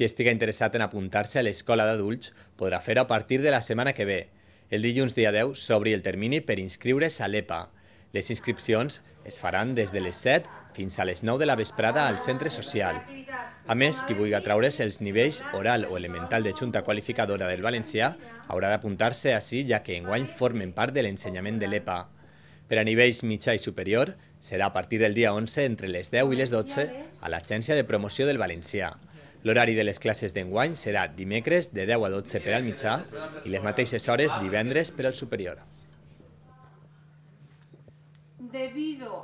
Qui estiga interessat en apuntar-se a l'escola d'adults podrà fer-ho a partir de la setmana que ve. El dilluns dia 10 s'obri el termini per inscriure's a l'EPA. Les inscripcions es faran des de les 7 fins a les 9 de la vesprada al centre social. A més, qui vulgui atraure's els nivells oral o elemental de junta qualificadora del valencià haurà d'apuntar-se així ja que enguany formen part de l'ensenyament de l'EPA. Per a nivells mitjà i superior serà a partir del dia 11 entre les 10 i les 12 a l'Agència de Promoció del Valencià. L'horari de les classes d'enguany serà dimecres de 10 a 12 per al mitjà i les mateixes hores divendres per al superior. Debido